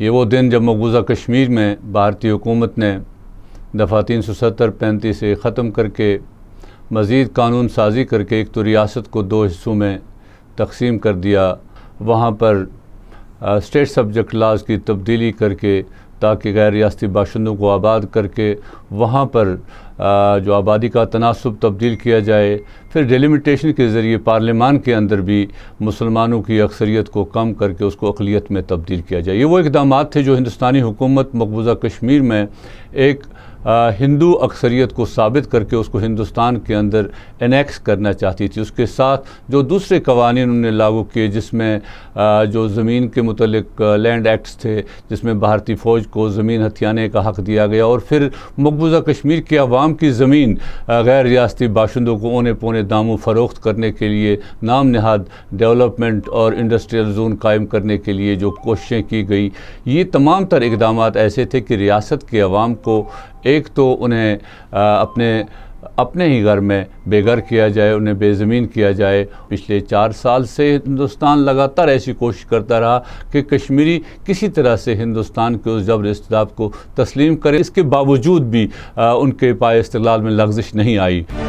ये वो दिन जब मकबूजा कश्मीर में भारतीय हुकूमत ने दफ़ा तीन सौ सत्तर पैंतीस ख़त्म करके मज़ीद कानून साजी करके एक तो रियासत को दो हिस्सों में तकसीम कर दिया वहाँ पर स्टेट सब्जेक्ट लाज की तब्दीली करके ताकि गैर रियाती बाशिंदों को आबाद करके वहाँ पर जो आबादी का तनासब तब्दील किया जाए फिर डेलीमिटेशन के ज़रिए पार्लियामान के अंदर भी मुसलमानों की अक्सरीत को कम करके उसको अकलीत में तब्दील किया जाए ये वो इकदाम थे जो हिंदुस्तानी हुकूमत मकबूजा कश्मीर में एक हिंदू अक्सरियत को साबित करके उसको हिंदुस्तान के अंदर इनेक्स करना चाहती थी उसके साथ जो दूसरे कवानीन उन्होंने लागू किए जिसमें जो ज़मीन के मतलब लैंड एक्ट्स थे जिसमें भारतीय फ़ौज को ज़मीन हथियाने का हक़ दिया गया और फिर मकबूजा कश्मीर के आवाम की ज़मीन गैर रियाती बाशिंदों को ओने पौने दामों फ़रोख्त करने के लिए नाम नहाद डेवलपमेंट और इंडस्ट्रियल जोन कायम करने के लिए जो कोशिशें की गई ये तमाम तर इकदाम ऐसे थे कि रियासत के आवाम को एक तो उन्हें अपने अपने ही घर में बेघर किया जाए उन्हें बेज़मीन किया जाए पिछले चार साल से हिंदुस्तान लगातार ऐसी कोशिश करता रहा कि कश्मीरी किसी तरह से हिंदुस्तान के उस जबर इसतलाब को तस्लीम करे इसके बावजूद भी उनके पाए इस्तलाल में लग्जिश नहीं आई